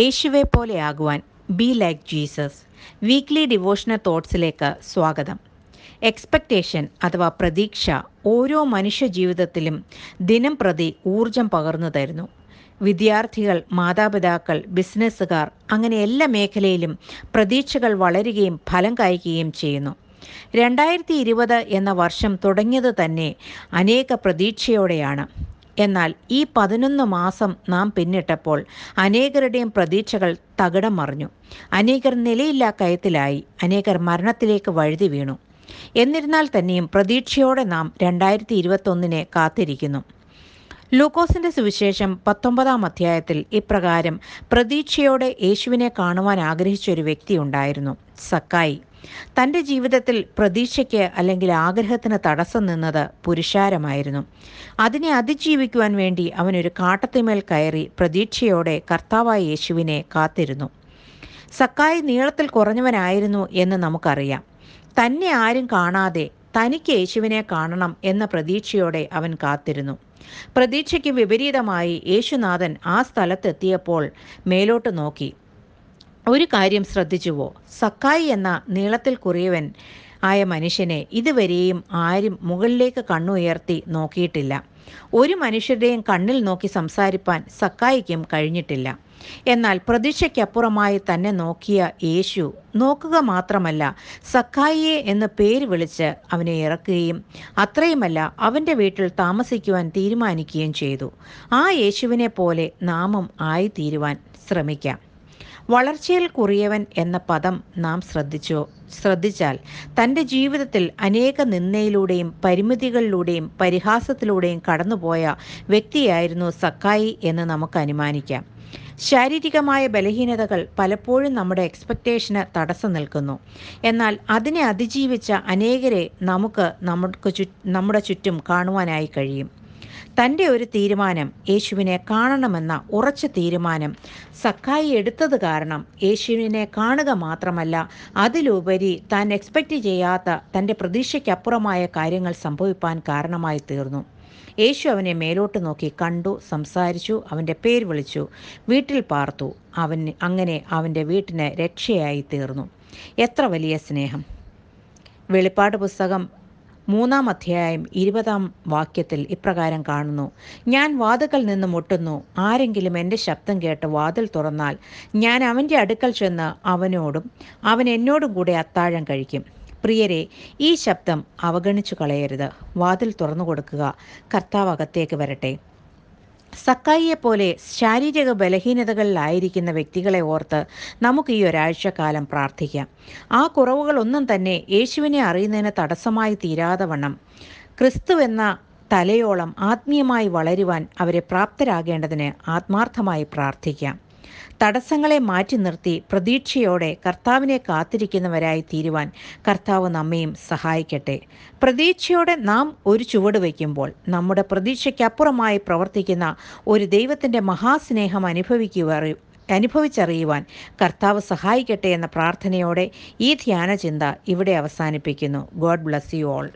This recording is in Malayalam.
യേശുവെ പോലെ ആകുവാൻ be like Jesus weekly devotional തോട്ട്സിലേക്ക് സ്വാഗതം എക്സ്പെക്റ്റേഷൻ അഥവാ പ്രതീക്ഷ ഓരോ മനുഷ്യ ജീവിതത്തിലും ദിനം പ്രതി ഊർജം പകർന്നു തരുന്നു വിദ്യാർത്ഥികൾ മാതാപിതാക്കൾ ബിസിനസ്സുകാർ അങ്ങനെ എല്ലാ മേഖലയിലും പ്രതീക്ഷകൾ വളരുകയും ഫലം കായ്ക്കുകയും ചെയ്യുന്നു രണ്ടായിരത്തി ഇരുപത് എന്ന വർഷം തുടങ്ങിയത് തന്നെ അനേക പ്രതീക്ഷയോടെയാണ് എന്നാൽ ഈ പതിനൊന്ന് മാസം നാം പിന്നിട്ടപ്പോൾ അനേകരുടെയും പ്രതീക്ഷകൾ തകിടം മറിഞ്ഞു അനേകർ നിലയില്ലാ കയത്തിലായി അനേകർ മരണത്തിലേക്ക് വഴുതി വീണു എന്നിരുന്നാൽ തന്നെയും പ്രതീക്ഷയോടെ നാം രണ്ടായിരത്തി ഇരുപത്തൊന്നിനെ കാത്തിരിക്കുന്നു ലൂക്കോസിന്റെ സുവിശേഷം പത്തൊമ്പതാം അധ്യായത്തിൽ ഇപ്രകാരം പ്രതീക്ഷയോടെ യേശുവിനെ കാണുവാൻ ആഗ്രഹിച്ചൊരു വ്യക്തിയുണ്ടായിരുന്നു സക്കായി തൻ്റെ ജീവിതത്തിൽ പ്രതീക്ഷയ്ക്ക് അല്ലെങ്കിൽ ആഗ്രഹത്തിന് തടസ്സം നിന്നത് പുരുഷാരമായിരുന്നു അതിനെ അതിജീവിക്കുവാൻ വേണ്ടി അവനൊരു കാട്ടത്തിമേൽ കയറി പ്രതീക്ഷയോടെ കർത്താവായ യേശുവിനെ കാത്തിരുന്നു സക്കായി നീളത്തിൽ കുറഞ്ഞവനായിരുന്നു എന്ന് നമുക്കറിയാം തന്നെ ആരും കാണാതെ തനിക്ക് യേശുവിനെ കാണണം എന്ന പ്രതീക്ഷയോടെ അവൻ കാത്തിരുന്നു പ്രതീക്ഷയ്ക്ക് വിപരീതമായി യേശുനാഥൻ ആ സ്ഥലത്തെത്തിയപ്പോൾ മേലോട്ട് നോക്കി ഒരു കാര്യം ശ്രദ്ധിച്ചുവോ സക്കായി എന്ന നീളത്തിൽ കുറിയവൻ ആയ മനുഷ്യനെ ഇതുവരെയും ആരും മുകളിലേക്ക് കണ്ണുയർത്തി നോക്കിയിട്ടില്ല ഒരു മനുഷ്യരുടെയും കണ്ണിൽ നോക്കി സംസാരിപ്പാൻ സക്കായിക്കും കഴിഞ്ഞിട്ടില്ല എന്നാൽ പ്രതീക്ഷയ്ക്കപ്പുറമായി തന്നെ നോക്കിയ യേശു നോക്കുക മാത്രമല്ല സക്കായിയെ എന്ന് പേര് വിളിച്ച് അവനെ ഇറക്കുകയും അത്രയുമല്ല അവൻ്റെ വീട്ടിൽ താമസിക്കുവാൻ തീരുമാനിക്കുകയും ചെയ്തു ആ യേശുവിനെ പോലെ നാമം ആയിത്തീരുവാൻ ശ്രമിക്കാം വളർച്ചയിൽ കുറിയവൻ എന്ന പദം നാം ശ്രദ്ധിച്ചോ ശ്രദ്ധിച്ചാൽ തൻ്റെ ജീവിതത്തിൽ അനേക നിന്ദയിലൂടെയും പരിമിതികളിലൂടെയും പരിഹാസത്തിലൂടെയും കടന്നുപോയ വ്യക്തിയായിരുന്നു സക്കായി എന്ന് നമുക്ക് അനുമാനിക്കാം ശാരീരികമായ ബലഹീനതകൾ പലപ്പോഴും നമ്മുടെ എക്സ്പെക്റ്റേഷന് തടസ്സം നിൽക്കുന്നു എന്നാൽ അതിനെ അതിജീവിച്ച അനേകരെ നമുക്ക് നമുക്ക് ചു നമ്മുടെ ചുറ്റും കാണുവാനായി കഴിയും തൻ്റെ ഒരു തീരുമാനം യേശുവിനെ കാണണമെന്ന ഉറച്ച തീരുമാനം സക്കായി എടുത്തത് കാരണം യേശുവിനെ കാണുക മാത്രമല്ല അതിലുപരി താൻ എക്സ്പെക്റ്റ് ചെയ്യാത്ത തൻ്റെ പ്രതീക്ഷയ്ക്കപ്പുറമായ കാര്യങ്ങൾ സംഭവിപ്പാൻ കാരണമായി തീർന്നു യേശു അവനെ മേലോട്ട് നോക്കി കണ്ടു സംസാരിച്ചു അവൻ്റെ പേര് വിളിച്ചു വീട്ടിൽ പാർത്തു അവൻ അങ്ങനെ അവൻ്റെ വീട്ടിന് രക്ഷയായി തീർന്നു എത്ര വലിയ സ്നേഹം വെളിപ്പാട് പുസ്തകം മൂന്നാം അധ്യായം ഇരുപതാം വാക്യത്തിൽ ഇപ്രകാരം കാണുന്നു ഞാൻ വാതുക്കൽ നിന്ന് മുട്ടുന്നു ആരെങ്കിലും എൻ്റെ ശബ്ദം കേട്ട് വാതിൽ തുറന്നാൽ ഞാൻ അവൻ്റെ അടുക്കൽ ചെന്ന് അവനോടും അവൻ എന്നോടും കൂടെ അത്താഴം കഴിക്കും പ്രിയരെ ഈ ശബ്ദം അവഗണിച്ചു കളയരുത് വാതിൽ തുറന്നു കൊടുക്കുക കർത്താവ് അകത്തേക്ക് വരട്ടെ സക്കായിയെപ്പോലെ ശാരീരിക ബലഹീനതകളിലായിരിക്കുന്ന വ്യക്തികളെ ഓർത്ത് നമുക്ക് ഈ ഒരാഴ്ചക്കാലം പ്രാർത്ഥിക്കാം ആ കുറവുകളൊന്നും തന്നെ യേശുവിനെ അറിയുന്നതിന് തടസ്സമായി തീരാതെ വണ്ണം ക്രിസ്തു എന്ന തലയോളം ആത്മീയമായി വളരുവാൻ അവരെ പ്രാപ്തരാകേണ്ടതിന് ആത്മാർത്ഥമായി പ്രാർത്ഥിക്കാം തടസ്സങ്ങളെ മാറ്റി നിർത്തി പ്രതീക്ഷയോടെ കർത്താവിനെ കാത്തിരിക്കുന്നവരായി തീരുവാൻ കർത്താവ് നമ്മയും സഹായിക്കട്ടെ പ്രതീക്ഷയോടെ നാം ഒരു ചുവട് വയ്ക്കുമ്പോൾ നമ്മുടെ പ്രതീക്ഷയ്ക്കപ്പുറമായി പ്രവർത്തിക്കുന്ന ഒരു ദൈവത്തിൻ്റെ മഹാസ്നേഹം അനുഭവിക്കുക അനുഭവിച്ചറിയുവാൻ കർത്താവ് സഹായിക്കട്ടെ എന്ന പ്രാർത്ഥനയോടെ ഈ ധ്യാനചിന്ത ഇവിടെ അവസാനിപ്പിക്കുന്നു ഗോഡ് ബ്ലസ് യു ഓൾ